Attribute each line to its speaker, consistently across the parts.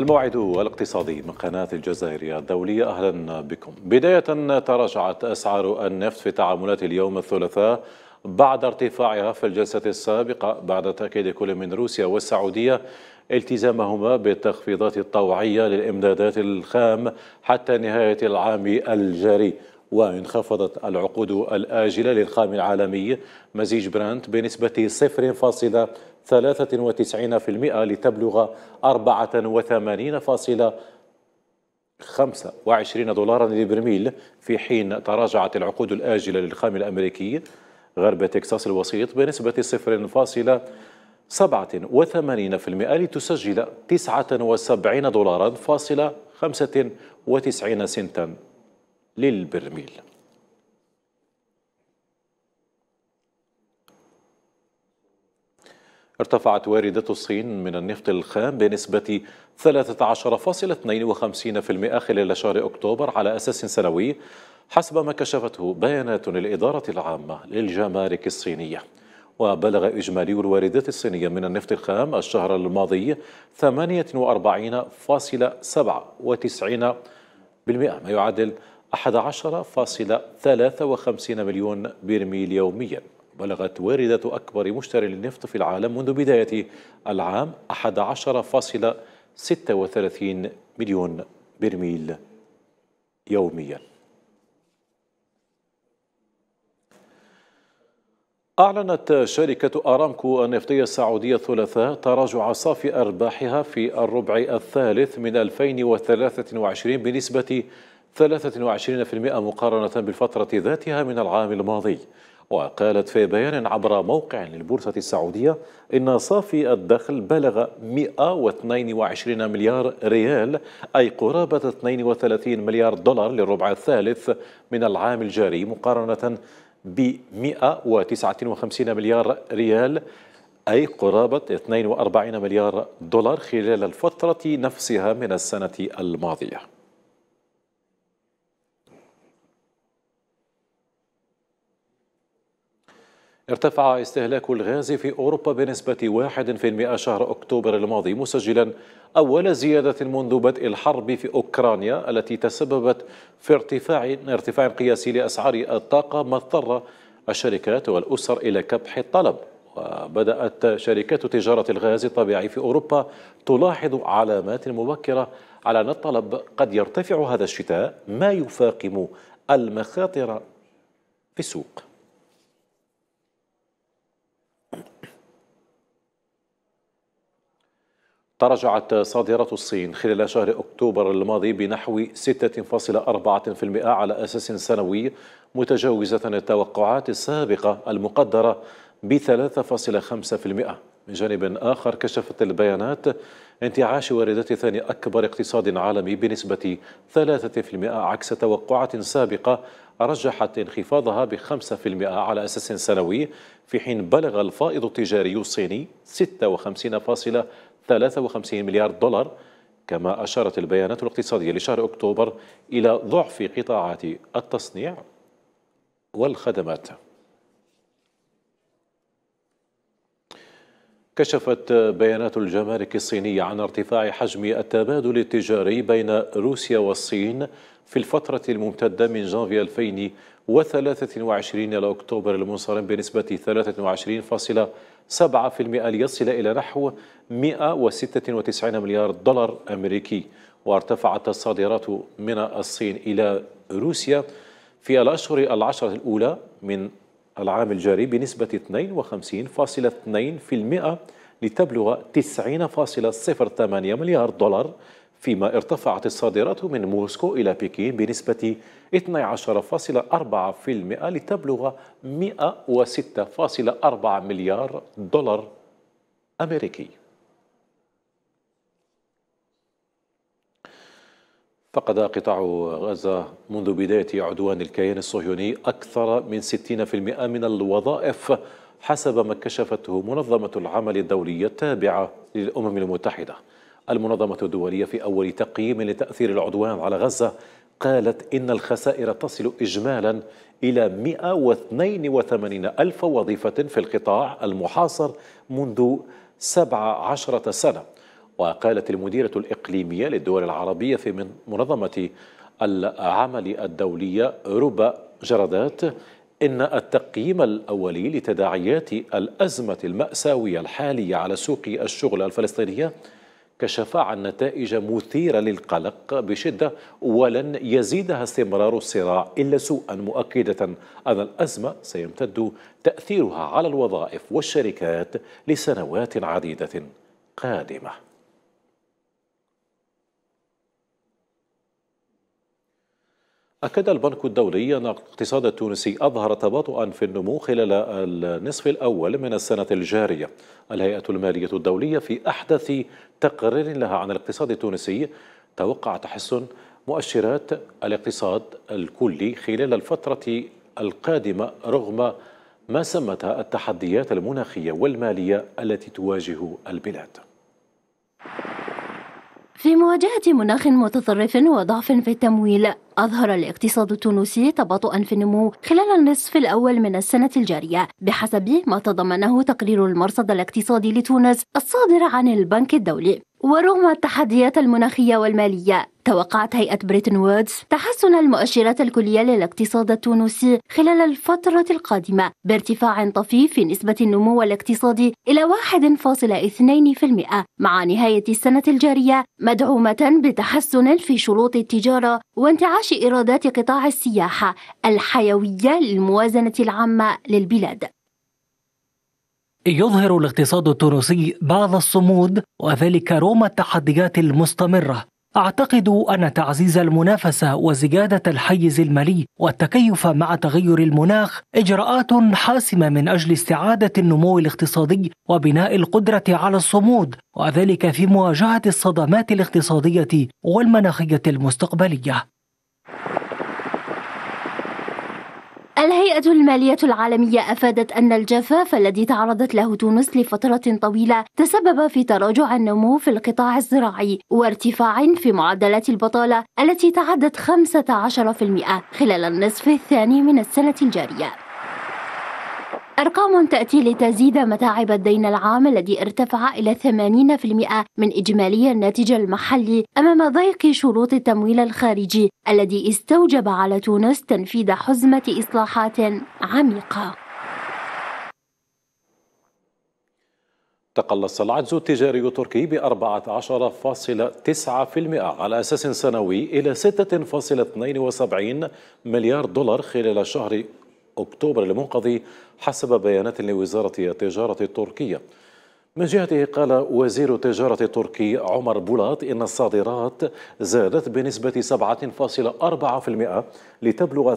Speaker 1: الموعد الاقتصادي من قناة الجزائرية الدولية أهلا بكم بداية تراجعت أسعار النفط في تعاملات اليوم الثلاثاء بعد ارتفاعها في الجلسة السابقة بعد تأكيد كل من روسيا والسعودية التزامهما بالتخفيضات الطوعية للإمدادات الخام حتى نهاية العام الجاري وانخفضت العقود الآجلة للخام العالمي مزيج برانت بنسبة 0.5 93% لتبلغ 84.25 دولارا للبرميل في حين تراجعت العقود الآجلة للخام الأمريكي غرب تكساس الوسيط بنسبة 0.87% لتسجل 79 دولارا فاصلة 95 سنتا للبرميل ارتفعت واردة الصين من النفط الخام بنسبة 13.52% خلال شهر أكتوبر على أساس سنوي حسب ما كشفته بيانات الإدارة العامة للجمارك الصينية وبلغ إجمالي الواردات الصينية من النفط الخام الشهر الماضي 48.97% ما يعادل 11.53 مليون برميل يومياً بلغت واردة أكبر مشتري للنفط في العالم منذ بداية العام 11.36 مليون برميل يومياً أعلنت شركة أرامكو النفطية السعودية الثلاثاء تراجع صافي أرباحها في الربع الثالث من 2023 بنسبة 23% مقارنة بالفترة ذاتها من العام الماضي وقالت في بيان عبر موقع للبورصة السعودية إن صافي الدخل بلغ 122 مليار ريال أي قرابة 32 مليار دولار للربع الثالث من العام الجاري مقارنة ب 159 مليار ريال أي قرابة 42 مليار دولار خلال الفترة نفسها من السنة الماضية ارتفع استهلاك الغاز في أوروبا بنسبة 1% شهر أكتوبر الماضي مسجلا أول زيادة منذ بدء الحرب في أوكرانيا التي تسببت في ارتفاع ارتفاع قياسي لأسعار الطاقة ما اضطر الشركات والأسر إلى كبح الطلب وبدأت شركات تجارة الغاز الطبيعي في أوروبا تلاحظ علامات مبكرة على أن الطلب قد يرتفع هذا الشتاء ما يفاقم المخاطر في السوق تراجعت صادرات الصين خلال شهر أكتوبر الماضي بنحو 6.4% على أساس سنوي متجاوزة التوقعات السابقة المقدرة ب 3.5% من جانب آخر كشفت البيانات انتعاش واردات ثاني أكبر اقتصاد عالمي بنسبة 3% عكس توقعات سابقة رجحت انخفاضها ب 5% على أساس سنوي في حين بلغ الفائض التجاري الصيني 56.5 53 مليار دولار كما أشارت البيانات الاقتصادية لشهر أكتوبر إلى ضعف قطاعات التصنيع والخدمات كشفت بيانات الجمارك الصينية عن ارتفاع حجم التبادل التجاري بين روسيا والصين في الفترة الممتدة من جانفي 2023 إلى أكتوبر المنصرم بنسبة 23.5 7% ليصل إلى نحو 196 مليار دولار أمريكي وارتفعت الصادرات من الصين إلى روسيا في الأشهر العشرة الأولى من العام الجاري بنسبة 52.2% لتبلغ 90.08 مليار دولار فيما ارتفعت الصادرات من موسكو إلى بكين بنسبة 12.4% لتبلغ 106.4 مليار دولار أمريكي فقد قطاع غزة منذ بداية عدوان الكيان الصهيوني أكثر من 60% من الوظائف حسب ما كشفته منظمة العمل الدولية التابعة للأمم المتحدة المنظمة الدولية في أول تقييم لتأثير العدوان على غزة قالت إن الخسائر تصل إجمالا إلى 182 ألف وظيفة في القطاع المحاصر منذ 17 سنة وقالت المديرة الإقليمية للدول العربية في منظمة العمل الدولية ربا جردات إن التقييم الأولي لتداعيات الأزمة المأساوية الحالية على سوق الشغل الفلسطينية كشف عن نتائج مثيرة للقلق بشدة ولن يزيدها استمرار الصراع إلا سوءا مؤكدة أن الأزمة سيمتد تأثيرها على الوظائف والشركات لسنوات عديدة قادمة أكد البنك الدولي أن الاقتصاد التونسي أظهر تباطؤا في النمو خلال النصف الأول من السنة الجارية الهيئة المالية الدولية في أحدث تقرير لها عن الاقتصاد التونسي توقع تحسن مؤشرات الاقتصاد الكلي خلال الفترة القادمة رغم ما سمتها التحديات المناخية والمالية التي تواجه البلاد
Speaker 2: في مواجهة مناخ متطرف وضعف في التمويل أظهر الاقتصاد التونسي تباطؤا في النمو خلال النصف الأول من السنة الجارية بحسب ما تضمنه تقرير المرصد الاقتصادي لتونس الصادر عن البنك الدولي ورغم التحديات المناخية والمالية توقعت هيئة بريتن وودز تحسن المؤشرات الكلية للاقتصاد التونسي خلال الفترة القادمة بارتفاع طفيف في نسبة النمو الاقتصادي إلى 1.2% مع نهاية السنة الجارية مدعومة بتحسن في شروط التجارة وانتعاش إنعاش إيرادات قطاع السياحة الحيوية للموازنة العامة للبلاد. يظهر الاقتصاد التونسي بعض الصمود وذلك رغم التحديات المستمرة. أعتقد أن تعزيز المنافسة وزيادة الحيز المالي والتكيف مع تغير المناخ إجراءات حاسمة من أجل استعادة النمو الاقتصادي وبناء القدرة على الصمود وذلك في مواجهة الصدمات الاقتصادية والمناخية المستقبلية. الهيئة المالية العالمية أفادت أن الجفاف الذي تعرضت له تونس لفترة طويلة تسبب في تراجع النمو في القطاع الزراعي وارتفاع في معدلات البطالة التي تعدت 15% خلال النصف الثاني من السنة الجارية أرقام تأتي لتزيد متاعب الدين العام الذي ارتفع إلى 80% من إجمالي الناتج المحلي أمام ضيق شروط التمويل الخارجي الذي استوجب على تونس تنفيذ حزمة إصلاحات عميقة
Speaker 1: تقلص العجز التجاري التركي ب 14.9% على أساس سنوي إلى 6.72 مليار دولار خلال الشهر أكتوبر المنقضي حسب بيانات لوزارة التجارة التركية من جهته قال وزير التجارة التركي عمر بولاط إن الصادرات زادت بنسبة 7.4% لتبلغ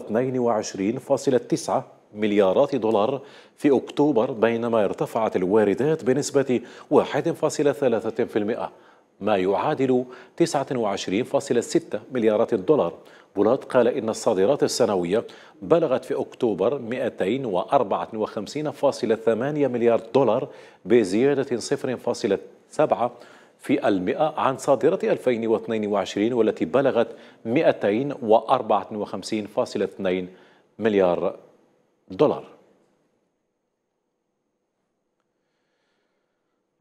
Speaker 1: 22.9 مليارات دولار في أكتوبر بينما ارتفعت الواردات بنسبة 1.3% ما يعادل 29.6 مليارات دولار بولاد قال إن الصادرات السنوية بلغت في أكتوبر 254.8 مليار دولار بزيادة 0.7 في المئة عن صادرة 2022 والتي بلغت 254.2 مليار دولار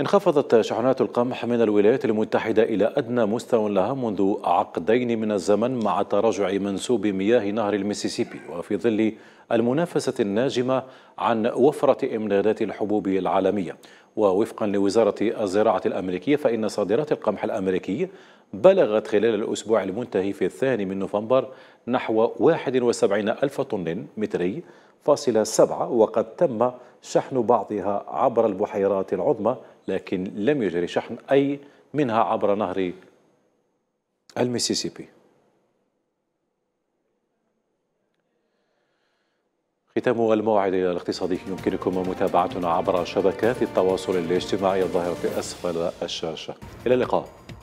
Speaker 1: انخفضت شحنات القمح من الولايات المتحدة إلى أدنى مستوى لها منذ عقدين من الزمن مع تراجع منسوب مياه نهر المسيسيبي وفي ظل المنافسة الناجمة عن وفرة إمدادات الحبوب العالمية ووفقا لوزارة الزراعة الأمريكية فإن صادرات القمح الأمريكي بلغت خلال الأسبوع المنتهي في الثاني من نوفمبر نحو 71 ألف طن متري فاصلة سبعة وقد تم شحن بعضها عبر البحيرات العظمى لكن لم يجري شحن أي منها عبر نهر المسيسيبي ختام الموعد الاقتصادي يمكنكم متابعتنا عبر شبكات التواصل الاجتماعي الظاهرة أسفل الشاشة إلى اللقاء